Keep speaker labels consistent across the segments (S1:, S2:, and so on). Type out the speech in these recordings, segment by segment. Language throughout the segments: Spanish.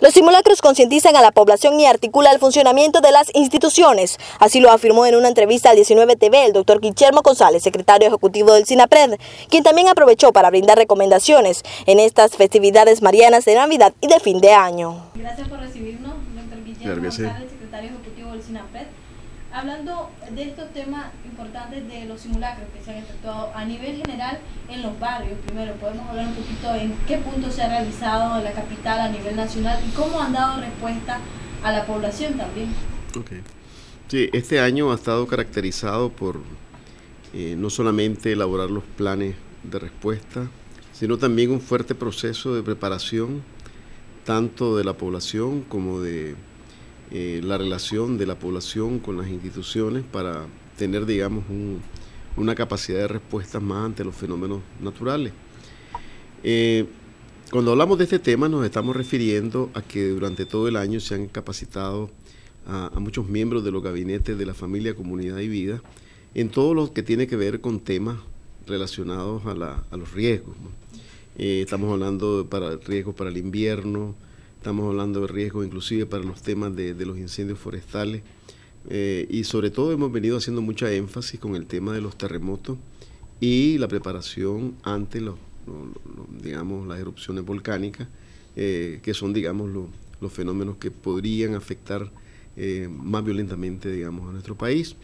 S1: Los simulacros concientizan a la población y articula el funcionamiento de las instituciones. Así lo afirmó en una entrevista al 19 TV el doctor Guillermo González, secretario ejecutivo del SINAPRED, quien también aprovechó para brindar recomendaciones en estas festividades marianas de Navidad y de fin de año. Gracias por recibirnos, secretario ejecutivo del de estos temas importantes de los simulacros que se han efectuado a nivel general en los barrios. Primero, podemos hablar un poquito en qué punto se ha realizado en la capital a nivel nacional y cómo han dado respuesta a la población también.
S2: Okay. Sí, este año ha estado caracterizado por eh, no solamente elaborar los planes de respuesta, sino también un fuerte proceso de preparación tanto de la población como de eh, la relación de la población con las instituciones para tener, digamos, una capacidad de respuesta más ante los fenómenos naturales. Eh, cuando hablamos de este tema nos estamos refiriendo a que durante todo el año se han capacitado a, muchos miembros de los gabinetes de la familia, comunidad y vida en todo lo que tiene que ver con temas relacionados a, los riesgos. Eh, estamos hablando de para, riesgos para el invierno, estamos hablando de riesgos inclusive para los temas de, los incendios forestales eh, y sobre todo hemos venido haciendo mucha énfasis con el tema de los terremotos y la preparación ante los, digamos las erupciones volcánicas eh, que son digamos los, fenómenos que podrían afectar eh, más violentamente digamos a nuestro país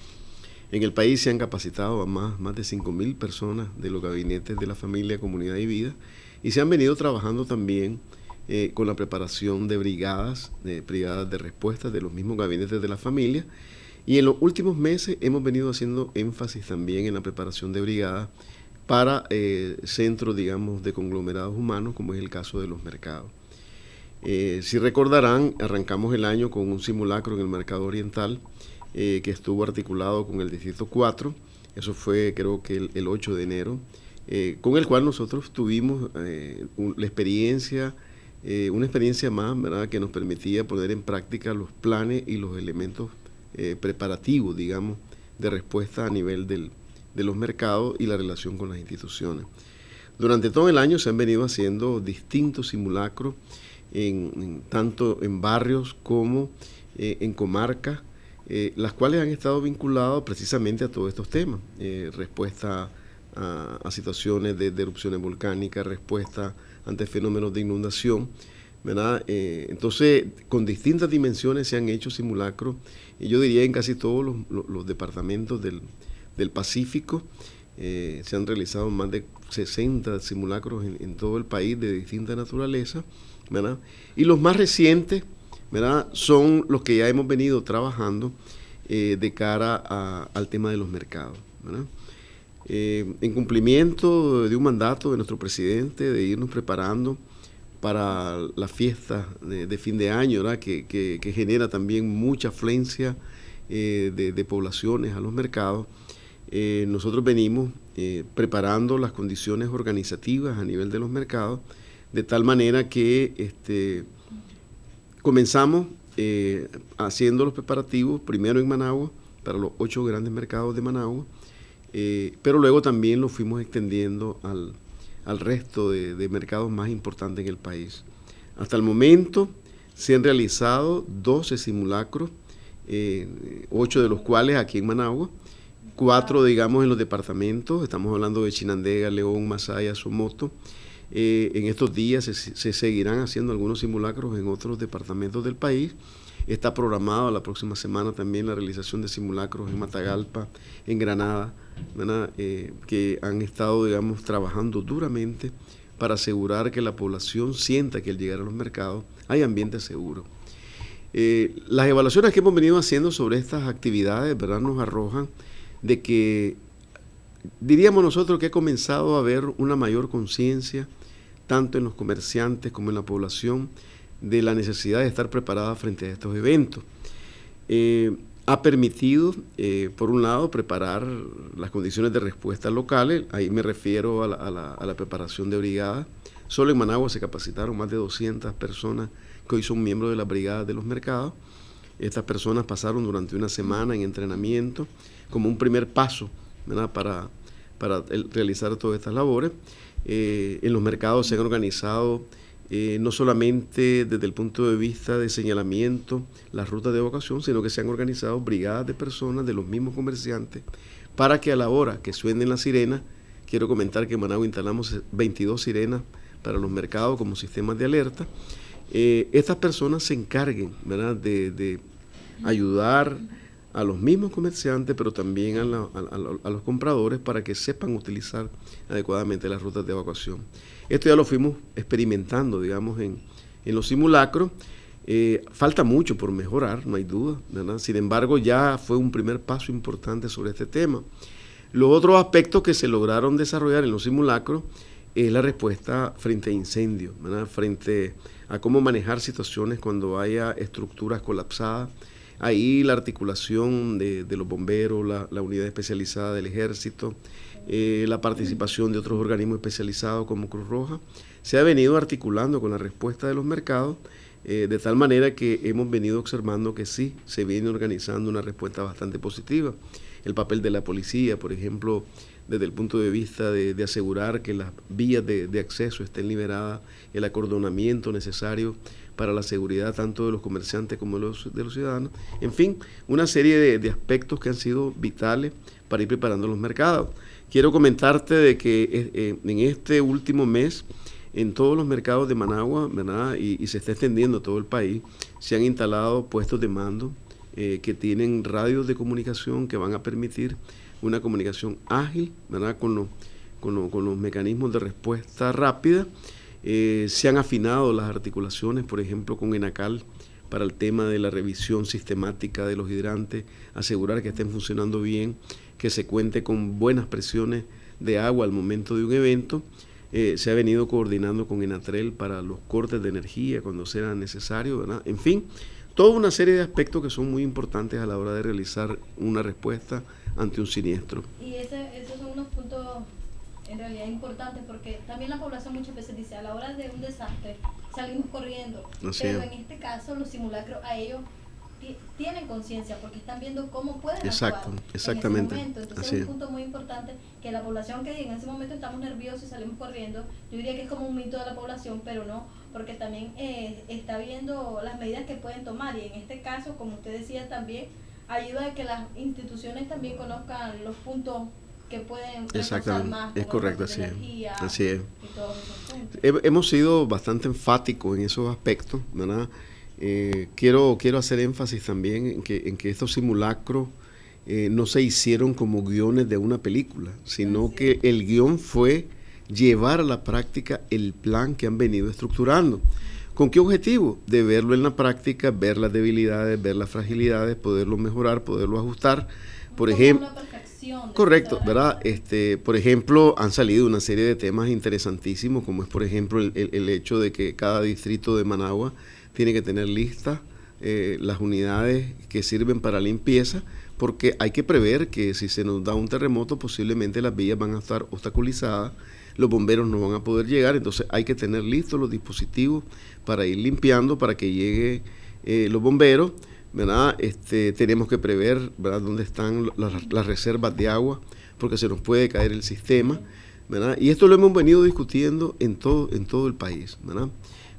S2: en el país se han capacitado a más, más de 5.000 personas de los gabinetes de la familia, comunidad y vida y se han venido trabajando también eh, con la preparación de brigadas, de brigadas de respuesta de los mismos gabinetes de la familia. Y en los últimos meses hemos venido haciendo énfasis también en la preparación de brigadas para eh, centros, digamos, de conglomerados humanos, como es el caso de los mercados. Eh, si recordarán, arrancamos el año con un simulacro en el mercado oriental que estuvo articulado con el distrito 4, eso fue creo que el, 8 de enero, con el cual nosotros tuvimos la experiencia eh, una experiencia más que nos permitía poner en práctica los planes y los elementos eh, preparativos, digamos, de respuesta a nivel de los mercados y la relación con las instituciones. Durante todo el año se han venido haciendo distintos simulacros, en, tanto en barrios como eh, en comarcas, las cuales han estado vinculadas precisamente a todos estos temas, respuesta a, situaciones de, erupciones volcánicas, respuesta a ante fenómenos de inundación. ¿verdad? Eh, entonces, con distintas dimensiones se han hecho simulacros, y yo diría en casi todos los, departamentos del, Pacífico. Eh, se han realizado más de 60 simulacros en, todo el país de distinta naturaleza, Y los más recientes, ¿verdad? Son los que ya hemos venido trabajando eh, de cara al tema de los mercados, ¿verdad? Eh, en cumplimiento de un mandato de nuestro presidente de irnos preparando para la fiesta de, fin de año, Que, genera también mucha afluencia eh, de, poblaciones a los mercados. Eh, nosotros venimos preparando las condiciones organizativas a nivel de los mercados, de tal manera que este, comenzamos haciendo los preparativos primero en Managua, para los ocho grandes mercados de Managua, eh, pero luego también lo fuimos extendiendo al, resto de, mercados más importantes en el país. Hasta el momento se han realizado 12 simulacros, 8 eh, de los cuales aquí en Managua, 4 digamos en los departamentos, estamos hablando de Chinandega, León, Masaya, Somoto, eh, en estos días se, seguirán haciendo algunos simulacros en otros departamentos del país. Está programada la próxima semana también la realización de simulacros en Matagalpa, en Granada, eh, que han estado, digamos, trabajando duramente para asegurar que la población sienta que al llegar a los mercados hay ambiente seguro. Eh, las evaluaciones que hemos venido haciendo sobre estas actividades, ¿verdad?, nos arrojan de que diríamos nosotros que ha comenzado a haber una mayor conciencia, tanto en los comerciantes como en la población, de la necesidad de estar preparada frente a estos eventos. Eh, ha permitido, eh, por un lado, preparar las condiciones de respuesta locales, ahí me refiero a la, a la preparación de brigadas. Solo en Managua se capacitaron más de 200 personas que hoy son miembros de las brigadas de los mercados. Estas personas pasaron durante una semana en entrenamiento como un primer paso para, para realizar todas estas labores. Eh, en los mercados se han organizado eh, no solamente desde el punto de vista de señalamiento las rutas de evacuación, sino que se han organizado brigadas de personas de los mismos comerciantes para que a la hora que suenen las sirenas, quiero comentar que en Managua instalamos 22 sirenas para los mercados como sistemas de alerta, eh, estas personas se encarguen ¿verdad? de, de ayudar a los mismos comerciantes, pero también a, los compradores para que sepan utilizar adecuadamente las rutas de evacuación. Esto ya lo fuimos experimentando, digamos, en, los simulacros. Eh, falta mucho por mejorar, no hay duda. Sin embargo, ya fue un primer paso importante sobre este tema. Los otros aspectos que se lograron desarrollar en los simulacros es la respuesta frente a incendios, frente a cómo manejar situaciones cuando haya estructuras colapsadas Ahí la articulación de, los bomberos, la, unidad especializada del ejército, eh, la participación de otros organismos especializados como Cruz Roja, se ha venido articulando con la respuesta de los mercados, eh, de tal manera que hemos venido observando que sí, se viene organizando una respuesta bastante positiva. El papel de la policía, por ejemplo, desde el punto de vista de, asegurar que las vías de, de acceso estén liberadas, el acordonamiento necesario para la seguridad tanto de los comerciantes como de los, de los ciudadanos. En fin, una serie de, aspectos que han sido vitales para ir preparando los mercados. Quiero comentarte de que eh, eh, en este último mes, en todos los mercados de Managua, Y, se está extendiendo todo el país, se han instalado puestos de mando eh, que tienen radios de comunicación que van a permitir una comunicación ágil, ¿verdad? Con los, con, con los mecanismos de respuesta rápida eh, se han afinado las articulaciones, por ejemplo, con Enacal para el tema de la revisión sistemática de los hidrantes, asegurar que estén funcionando bien, que se cuente con buenas presiones de agua al momento de un evento. Eh, se ha venido coordinando con Enatrel para los cortes de energía cuando sea necesario, En fin, toda una serie de aspectos que son muy importantes a la hora de realizar una respuesta ante un siniestro.
S1: Y esos son los en realidad es importante porque también la población muchas veces dice a la hora de un desastre salimos corriendo, pero en este caso los simulacros a ellos tienen conciencia porque están viendo cómo pueden Exacto, actuar
S2: exactamente. En ese momento. Entonces es un punto
S1: muy importante que la población que en ese momento estamos nerviosos y salimos corriendo, yo diría que es como un mito de la población, pero no, porque también eh, está viendo las medidas que pueden tomar y en este caso, como usted decía también, ayuda a que las instituciones también conozcan los puntos pueden Exactamente. Es correcto, así es. Así es.
S2: Hemos sido bastante enfáticos en esos aspectos, ¿verdad? Eh, quiero, quiero hacer énfasis también en que, en que estos simulacros eh, no se hicieron como guiones de una película, sino que el guión fue llevar a la práctica el plan que han venido estructurando. ¿Con qué objetivo? De verlo en la práctica, ver las debilidades, ver las fragilidades, poderlo mejorar, poderlo ajustar. Por ejemplo, Correcto, ¿verdad? Este, por ejemplo, han salido una serie de temas interesantísimos, como es, por ejemplo, el, hecho de que cada distrito de Managua tiene que tener listas eh, las unidades que sirven para limpieza, porque hay que prever que si se nos da un terremoto, posiblemente las vías van a estar obstaculizadas, los bomberos no van a poder llegar, entonces hay que tener listos los dispositivos para ir limpiando, para que lleguen eh, los bomberos este, tenemos que prever ¿verdad? dónde están las, reservas de agua, porque se nos puede caer el sistema. ¿verdad? Y esto lo hemos venido discutiendo en todo, en todo el país.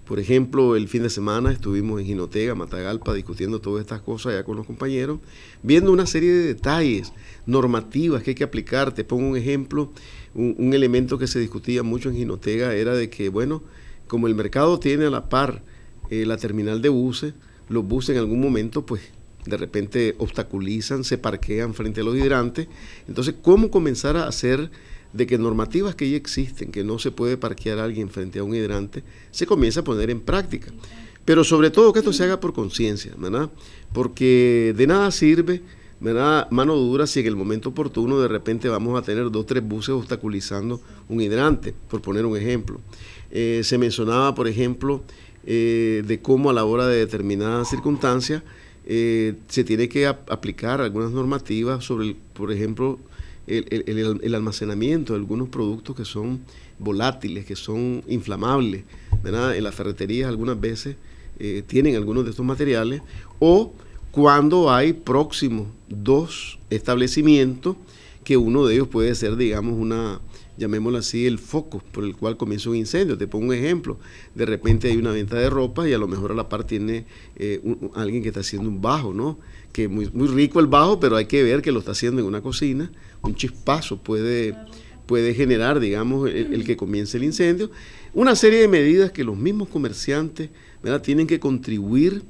S2: Por ejemplo, el fin de semana estuvimos en Ginotega, Matagalpa, discutiendo todas estas cosas ya con los compañeros, viendo una serie de detalles, normativas que hay que aplicar. Te pongo un ejemplo, un, elemento que se discutía mucho en Ginotega era de que, bueno, como el mercado tiene a la par eh, la terminal de buses, los buses en algún momento, pues de repente obstaculizan, se parquean frente a los hidrantes. Entonces, ¿cómo comenzar a hacer de que normativas que ya existen, que no se puede parquear a alguien frente a un hidrante, se comienza a poner en práctica? Pero sobre todo que esto se haga por conciencia, ¿verdad? Porque de nada sirve, ¿verdad? Mano dura si en el momento oportuno de repente vamos a tener dos, tres buses obstaculizando un hidrante, por poner un ejemplo. Eh, se mencionaba, por ejemplo, eh, de cómo a la hora de determinadas circunstancias eh, se tiene que aplicar algunas normativas sobre, el, por ejemplo, el, almacenamiento de algunos productos que son volátiles, que son inflamables. En las ferreterías algunas veces eh, tienen algunos de estos materiales o cuando hay próximos dos establecimientos que uno de ellos puede ser, digamos, una, llamémoslo así, el foco por el cual comienza un incendio. Te pongo un ejemplo, de repente hay una venta de ropa y a lo mejor a la par tiene eh, alguien que está haciendo un bajo, ¿no? Que muy, muy rico el bajo, pero hay que ver que lo está haciendo en una cocina. Un chispazo puede, puede generar, digamos, el, que comience el incendio. Una serie de medidas que los mismos comerciantes tienen que contribuir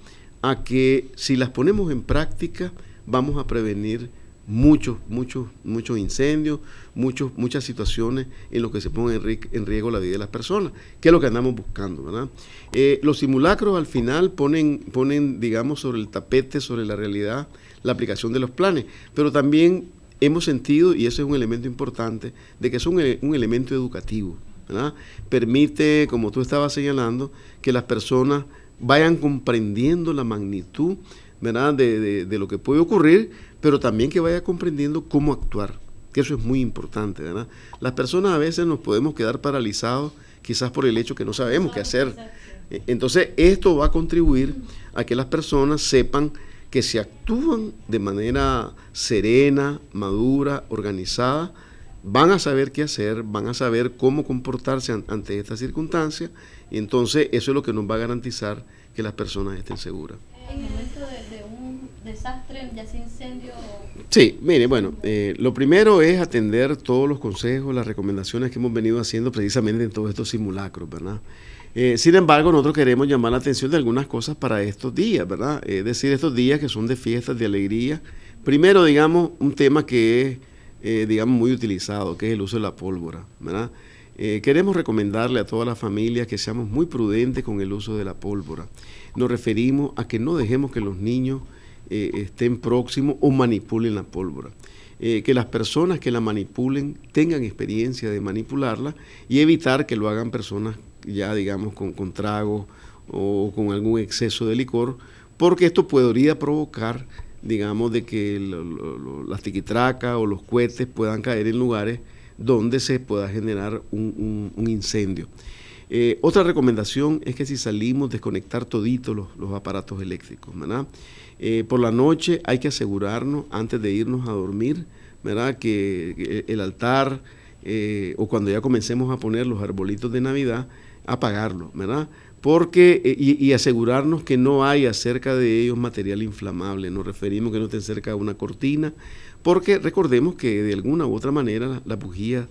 S2: a que si las ponemos en práctica vamos a prevenir muchos, muchos, muchos incendios, muchas situaciones en lo que se pone en, riesgo la vida de las personas, que es lo que andamos buscando, eh, los simulacros al final ponen, ponen, digamos, sobre el tapete, sobre la realidad, la aplicación de los planes, pero también hemos sentido, y ese es un elemento importante, de que es un, elemento educativo, Permite, como tú estabas señalando, que las personas vayan comprendiendo la magnitud ¿verdad? De, de, lo que puede ocurrir, pero también que vaya comprendiendo cómo actuar que eso es muy importante, ¿verdad? Las personas a veces nos podemos quedar paralizados quizás por el hecho que no sabemos qué hacer. E, entonces, esto va a contribuir a que las personas sepan que si actúan de manera serena, madura, organizada, van a saber qué hacer, van a saber cómo comportarse ante esta circunstancia entonces eso es lo que nos va a garantizar que las personas estén seguras.
S1: En momento de, un desastre, ya sea incendio
S2: Sí, mire, bueno, eh, lo primero es atender todos los consejos, las recomendaciones que hemos venido haciendo precisamente en todos estos simulacros, ¿verdad? Eh, sin embargo, nosotros queremos llamar la atención de algunas cosas para estos días, ¿verdad? Es decir, estos días que son de fiestas, de alegría. Primero, digamos, un tema que es, eh, digamos, muy utilizado, que es el uso de la pólvora, ¿verdad? queremos recomendarle a todas las familias que seamos muy prudentes con el uso de la pólvora. Nos referimos a que no dejemos que los niños eh, estén próximos o manipulen la pólvora. Eh, que las personas que la manipulen tengan experiencia de manipularla y evitar que lo hagan personas ya digamos con, con o con algún exceso de licor, porque esto podría provocar digamos de que las tiquitracas o los cohetes puedan caer en lugares donde se pueda generar un, incendio. Eh, otra recomendación es que si salimos desconectar toditos los, los aparatos eléctricos, ¿verdad? Eh, por la noche hay que asegurarnos antes de irnos a dormir, ¿verdad? Que el altar eh, o cuando ya comencemos a poner los arbolitos de Navidad, apagarlo, ¿verdad? Porque, eh, y, asegurarnos que no haya cerca de ellos material inflamable, nos referimos que no estén cerca de una cortina, porque recordemos que de alguna u otra manera las bujías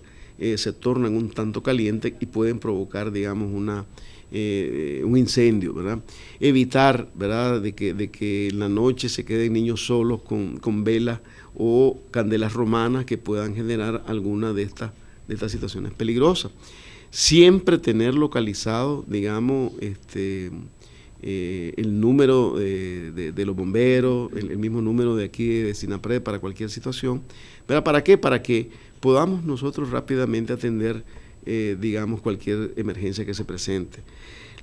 S2: se tornan un tanto calientes y pueden provocar, digamos, una, eh, un incendio, ¿verdad? Evitar, ¿verdad?, de que, de en la noche se queden niños solos con, velas o candelas romanas que puedan generar alguna de estas, de estas situaciones peligrosas. Siempre tener localizado, digamos, este, eh, el número eh, de, los bomberos, el, mismo número de aquí de Sinapred para cualquier situación. ¿Pero para qué? Para que podamos nosotros rápidamente atender eh, digamos, cualquier emergencia que se presente.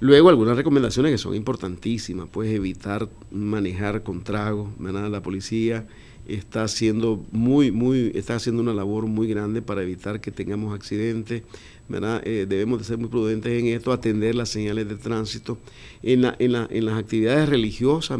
S2: Luego algunas recomendaciones que son importantísimas, pues evitar manejar con tragos, la policía está haciendo muy, muy, está haciendo una labor muy grande para evitar que tengamos accidentes. Eh, debemos de ser muy prudentes en esto, atender las señales de tránsito. En, las actividades religiosas,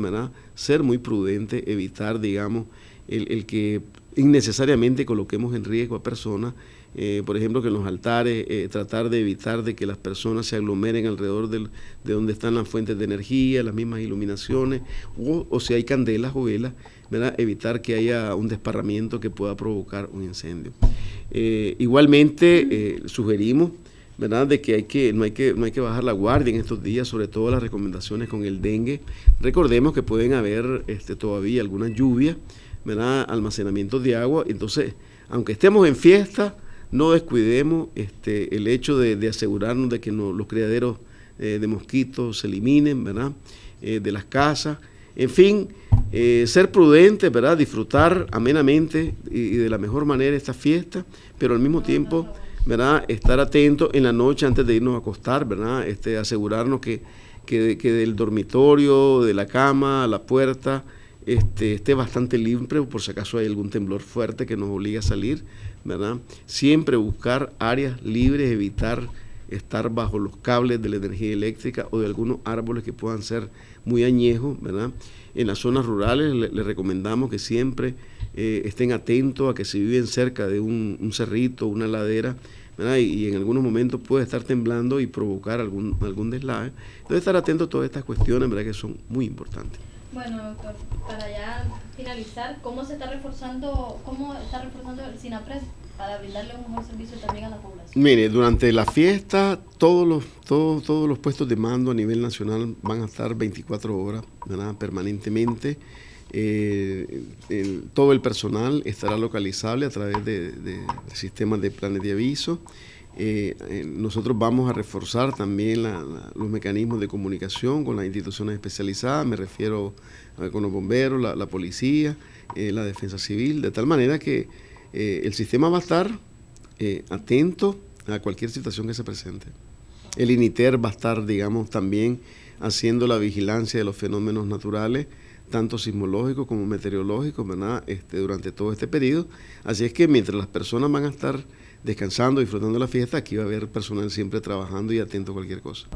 S2: ser muy prudente, evitar, digamos, el, el que innecesariamente coloquemos en riesgo a personas eh, por ejemplo, que en los altares eh, tratar de evitar de que las personas se aglomeren alrededor de donde están las fuentes de energía, las mismas iluminaciones, o, si hay candelas o velas, ¿verdad? evitar que haya un desparramiento que pueda provocar un incendio. Eh, igualmente, sugerimos ¿verdad? De que, hay que, no hay que no hay que bajar la guardia en estos días, sobre todo las recomendaciones con el dengue. Recordemos que pueden haber este, todavía algunas lluvias, ¿verdad? Almacenamiento de agua. Entonces, aunque estemos en fiesta, no descuidemos este, el hecho de, asegurarnos de que no, los criaderos eh, de mosquitos se eliminen, ¿verdad? Eh, de las casas. En fin, eh, ser prudentes, ¿verdad? Disfrutar amenamente y, de la mejor manera esta fiesta, pero al mismo tiempo, ¿verdad? Estar atentos en la noche antes de irnos a acostar, ¿verdad? Este, asegurarnos que, del dormitorio, de la cama, la puerta, este, esté bastante limpio por si acaso hay algún temblor fuerte que nos obligue a salir, ¿verdad? Siempre buscar áreas libres, evitar estar bajo los cables de la energía eléctrica o de algunos árboles que puedan ser muy añejos, ¿verdad? En las zonas rurales les recomendamos que siempre eh, estén atentos a que si viven cerca de un, cerrito, una ladera, ¿verdad? Y, en algunos momentos puede estar temblando y provocar algún, algún deslave. Entonces estar atento a todas estas cuestiones, ¿verdad? Que son muy importantes.
S1: Bueno, doctor, para ya finalizar, ¿cómo se está reforzando, cómo está reforzando el SINAPRES para brindarle un mejor servicio también a la población?
S2: Mire, durante la fiesta todos los, todos, los puestos de mando a nivel nacional van a estar 24 horas ¿verdad? permanentemente. Eh, todo el personal estará localizable a través de, de sistemas de planes de aviso. Eh, eh, nosotros vamos a reforzar también los mecanismos de comunicación con las instituciones especializadas, me refiero con los bomberos, la, policía, eh, la defensa civil, de tal manera que el sistema va a estar atento a cualquier situación que se presente. El INITER va a estar, digamos, también haciendo la vigilancia de los fenómenos naturales, tanto sismológicos como meteorológicos, ¿verdad? Este, durante todo este periodo. Así es que mientras las personas van a estar descansando, disfrutando la fiesta, aquí va a haber personal siempre trabajando y atento a cualquier cosa.